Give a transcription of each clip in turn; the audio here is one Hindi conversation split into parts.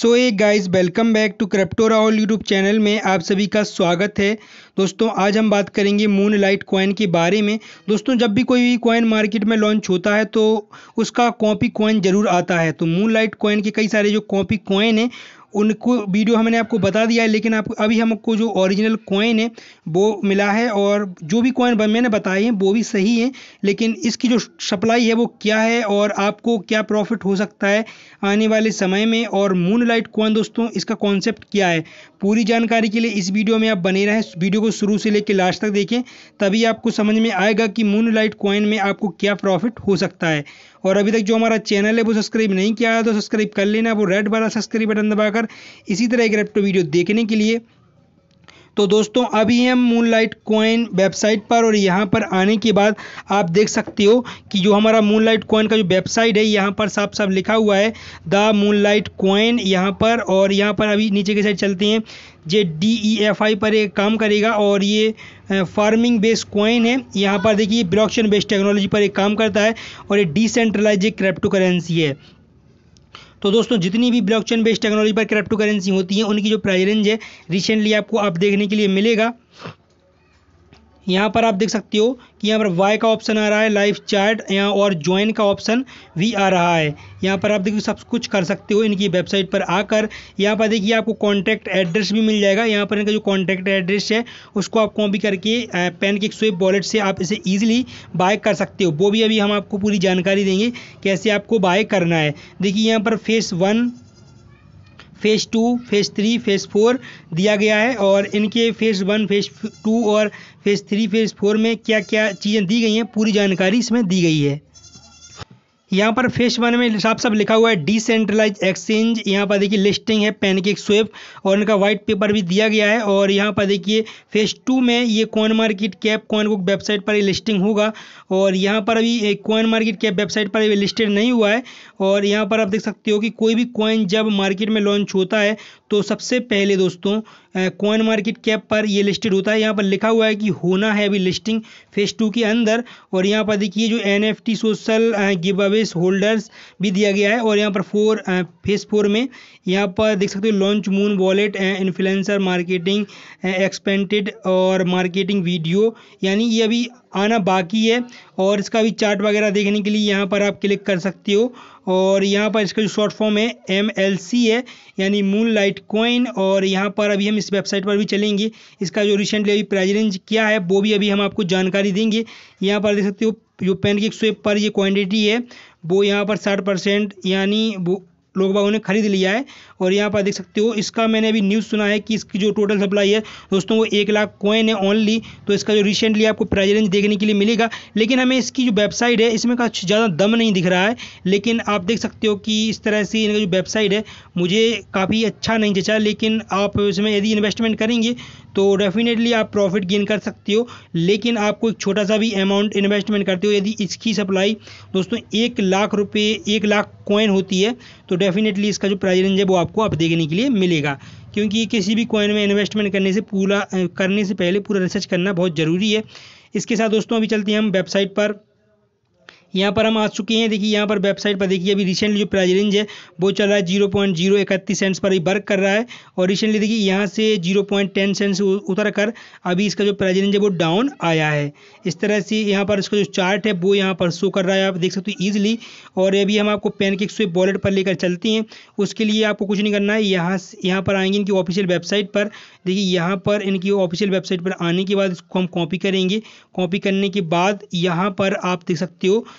so hey guys welcome back to crypto Rahul YouTube channel में आप सभी का स्वागत है दोस्तों आज हम बात करेंगे मून लाइट कॉइन के बारे में दोस्तों जब भी कोई भी कॉइन मार्केट में लॉन्च होता है तो उसका कॉपी कॉइन ज़रूर आता है तो मून लाइट कॉइन के कई सारे जो कॉपी कॉइन हैं उनको वीडियो हमने आपको बता दिया है लेकिन आप अभी हमको जो ओरिजिनल कॉइन है वो मिला है और जो भी कॉइन मैंने बताए हैं वो भी सही है लेकिन इसकी जो सप्लाई है वो क्या है और आपको क्या प्रॉफिट हो सकता है आने वाले समय में और मून लाइट कॉइन दोस्तों इसका कॉन्सेप्ट क्या है पूरी जानकारी के लिए इस वीडियो में आप बने रहें वीडियो को शुरू से लेकर लास्ट तक देखें तभी आपको समझ में आएगा कि मून लाइट कॉइन में आपको क्या प्रॉफिट हो सकता है और अभी तक जो हमारा चैनल है वो सब्सक्राइब नहीं किया है तो सब्सक्राइब कर लेना वो रेड वाला सब्सक्राइब बटन दबाकर इसी तरह एक रेप्टो वीडियो देखने के लिए तो दोस्तों अभी हम मून लाइट कॉइन वेबसाइट पर और यहाँ पर आने के बाद आप देख सकते हो कि जो हमारा मून लाइट कॉइन का जो वेबसाइट है यहाँ पर साफ साफ लिखा हुआ है द मून लाइट कॉइन यहाँ पर और यहाँ पर अभी नीचे के साइड चलते हैं जे डी ई एफ आई पर एक काम करेगा और ये फार्मिंग बेस्ड कॉइन है यहाँ पर देखिए ब्लॉकचेन बेस्ड टेक्नोलॉजी पर एक काम करता है और ये डिसेंट्रलाइज क्रिप्टो करेंसी है तो दोस्तों जितनी भी ब्लॉकचेन बेस्ड टेक्नोलॉजी पर क्रिप्टो करेंसी होती है उनकी जो प्राइस रेंज है रिसेंटली आपको आप देखने के लिए मिलेगा यहाँ पर आप देख सकते हो कि यहाँ पर वाई का ऑप्शन आ रहा है लाइफ चैट यहाँ और ज्वाइन का ऑप्शन भी आ रहा है यहाँ पर आप देखिए सब कुछ कर सकते हो इनकी वेबसाइट पर आकर यहाँ पर देखिए आपको कॉन्टैक्ट एड्रेस भी मिल जाएगा यहाँ पर इनका जो कॉन्टैक्ट एड्रेस है उसको आप कॉपी करके पेन के स्वेप वॉलेट से आप इसे ईजिली बाय कर सकते हो वो भी अभी हम आपको पूरी जानकारी देंगे कैसे आपको बाय करना है देखिए यहाँ पर phase one phase two phase three phase four दिया गया है और इनके फेज़ वन फेज़ टू और फेज़ थ्री फेज़ फोर में क्या क्या चीज़ें दी गई हैं पूरी जानकारी इसमें दी गई है यहाँ पर फेस वन में साफ साफ लिखा हुआ है डिसेंट्रलाइज एक्सचेंज यहाँ पर देखिए लिस्टिंग है पैनकेक स्वेप और इनका व्हाइट पेपर भी दिया गया है और यहाँ पर देखिए फेस टू में ये coin market cap coin book website पर ये लिस्टिंग होगा और यहाँ पर अभी कॉइन मार्केट कैप वेबसाइट पर लिस्टेड नहीं हुआ है और यहाँ पर आप देख सकते हो कि कोई भी कॉइन जब मार्केट में लॉन्च होता है तो सबसे पहले दोस्तों कॉइन मार्केट कैप पर ये लिस्टेड होता है यहाँ पर लिखा हुआ है कि होना है अभी लिस्टिंग फेज टू के अंदर और यहाँ पर देखिए जो N F T social giveaways holders भी दिया गया है और यहाँ पर फोर फेज फोर में यहाँ पर देख सकते हो launch moon wallet influencer marketing expanded और मार्केटिंग वीडियो यानी ये अभी आना बाकी है और इसका भी चार्ट वगैरह देखने के लिए यहाँ पर आप क्लिक कर सकते हो और यहाँ पर इसका जो शॉर्ट फॉर्म है एम एल सी है यानी मून लाइट कोइन और यहाँ पर अभी हम इस वेबसाइट पर भी चलेंगे इसका जो रिसेंटली अभी प्राइज रेंज क्या है वो भी अभी हम आपको जानकारी देंगे यहाँ पर देख सकते हो जो पेन की स्वेप पर ये क्वान्टिटी है वो यहाँ पर साठ परसेंट यानी वो लोग बागों ने खरीद लिया है और यहाँ पर देख सकते हो इसका मैंने अभी न्यूज़ सुना है कि इसकी जो टोटल सप्लाई है दोस्तों वो एक लाख कोइन है ओनली तो इसका जो रिसेंटली आपको प्राइज रेंज देखने के लिए मिलेगा लेकिन हमें इसकी जो वेबसाइट है इसमें कुछ ज़्यादा दम नहीं दिख रहा है लेकिन आप देख सकते हो कि इस तरह से इनका जो वेबसाइट है मुझे काफ़ी अच्छा नहीं जचा लेकिन आप इसमें यदि इन्वेस्टमेंट करेंगे तो डेफिनेटली आप प्रॉफिट गेन कर सकते हो लेकिन आपको एक छोटा सा भी अमाउंट इन्वेस्टमेंट करते हो यदि इसकी सप्लाई दोस्तों एक लाख रुपये एक लाख कॉइन होती है तो डेफिनेटली इसका जो प्राइस रेंज है वो आपको अब देखने के लिए मिलेगा क्योंकि किसी भी कॉइन में इन्वेस्टमेंट करने से पूरा करने से पहले पूरा रिसर्च करना बहुत ज़रूरी है इसके साथ दोस्तों अभी चलते हैं हम वेबसाइट पर यहाँ पर हम आ चुके हैं देखिए यहाँ पर वेबसाइट पर देखिए अभी रिसेंटली जो प्राइस रेंज है वो चल रहा है जीरो पॉइंट जीरो इकतीस सेंट्स पर वर्क कर रहा है और रिसेंटली देखिए यहाँ से जीरो पॉइंट टेन सेंट्स उतर कर अभी इसका जो प्राइस रेंज है वो डाउन आया है इस तरह से यहाँ पर इसका जो चार्ट है वो यहाँ पर शो कर रहा है आप देख सकते हो ईजिली और अभी हम आपको पेन के स्विप वॉलेट पर लेकर चलते हैं उसके लिए आपको कुछ नहीं करना है यहाँ यहाँ पर आएंगे इनकी ऑफिशियल वेबसाइट पर देखिए यहाँ पर इनकी ऑफिशियल वेबसाइट पर आने के बाद इसको हम कॉपी करेंगे कॉपी करने के बाद यहाँ पर आप देख सकते हो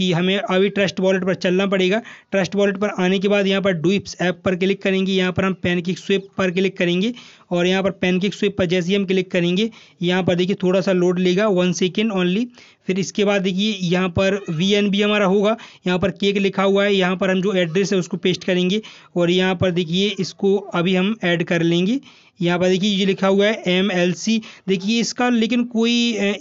कि हमें अभी ट्रस्ट वॉलेट पर चलना पड़ेगा ट्रस्ट वॉलेट पर आने के बाद यहाँ पर डुइप्स ऐप पर क्लिक करेंगे यहाँ पर हम पेन की स्विप पर क्लिक करेंगे और यहाँ पर पेन की स्विप पर जैसे ही हम क्लिक करेंगे यहाँ पर देखिए थोड़ा सा लोड लेगा वन सेकेंड ओनली फिर इसके बाद देखिए यहाँ पर वी एन बी हमारा होगा यहाँ पर केक लिखा हुआ है यहाँ पर हम जो एड्रेस है उसको पेस्ट करेंगे और यहाँ पर देखिए इसको अभी हम ऐड कर लेंगे यहाँ पर देखिए ये लिखा हुआ है एम एल सी देखिए इसका लेकिन कोई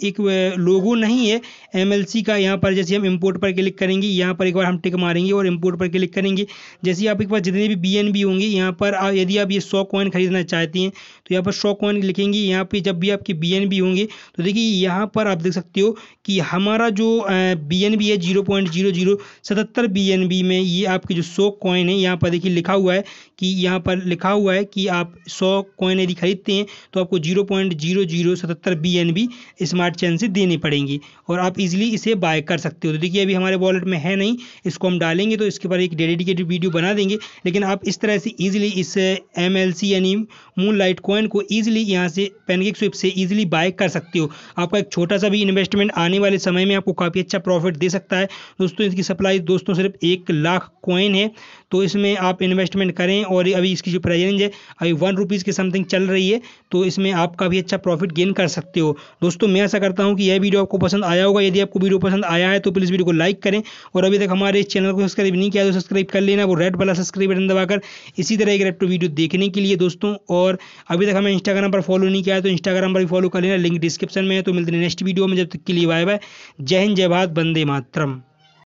एक लोगो नहीं है एम एल सी का यहाँ पर जैसे हम इम्पोर्ट पर पर क्लिक करेंगे यहाँ पर एक बार हम टिक मारेंगे और इम्पोर्ट पर क्लिक करेंगे जैसे ही आपके पास जितने भी बी होंगे यहाँ पर यदि आप ये सौ कॉइन खरीदना चाहती हैं तो यहाँ पर सौ कॉइन लिखेंगे यहाँ पे जब भी आपके बी होंगे तो देखिए यहाँ पर आप देख सकते हो कि हमारा जो बी है जीरो पॉइंट जीरो जीरो सतहत्तर बी में ये आपके जो सौ कॉइन है यहाँ पर देखिए लिखा हुआ है कि यहाँ पर लिखा हुआ है कि आप सौ कॉइन यदि खरीदते हैं तो आपको जीरो पॉइंट जीरो जीरो सतहत्तर बी स्मार्ट चैन से देने पड़ेंगे और आप इजिली इसे बाय कर सकते हो तो देखिए अभी हमारे वॉलेट में है नहीं इसको हम डालेंगे तो इसके पर एक डेडिकेटेड वीडियो बना देंगे लेकिन आप इस तरह से ईजिली इस एम यानी मून लाइट कॉइन कॉइन को ईजिली यहाँ से पेनगिक स्विप से ईजिली बाय कर सकते हो आपका एक छोटा सा भी इन्वेस्टमेंट आने वाले समय में आपको काफ़ी अच्छा प्रॉफिट दे सकता है दोस्तों इसकी सप्लाई दोस्तों सिर्फ एक लाख कॉइन है तो इसमें आप इन्वेस्टमेंट करें और अभी इसकी जो प्राइस रेंज है अभी वन रुपीज़ की समथिंग चल रही है तो इसमें आप काफ़ी अच्छा प्रॉफिट गेन कर सकते हो दोस्तों मैं ऐसा करता हूँ कि यह वीडियो आपको पसंद आया होगा यदि आपको वीडियो पसंद आया है तो प्लीज़ वीडियो को लाइक करें और अभी तक हमारे चैनल को सब्सक्राइब नहीं किया तो सब्सक्राइब कर लेना वो रेड वाला सब्सक्राइब बटन दबाकर इसी तरह एक रेप्टो वीडियो देखने के लिए दोस्तों और अभी तक हमें इंस्टाग्राम पर फॉलो नहीं किया है तो इंस्टाग्राम पर भी फॉलो कर लेना लिंक डिस्क्रिप्शन में है तो मिलते हैं नेक्स्ट वीडियो में जब तक के लिए बाय बाय जय हिंद जय भारत बंदे मातरम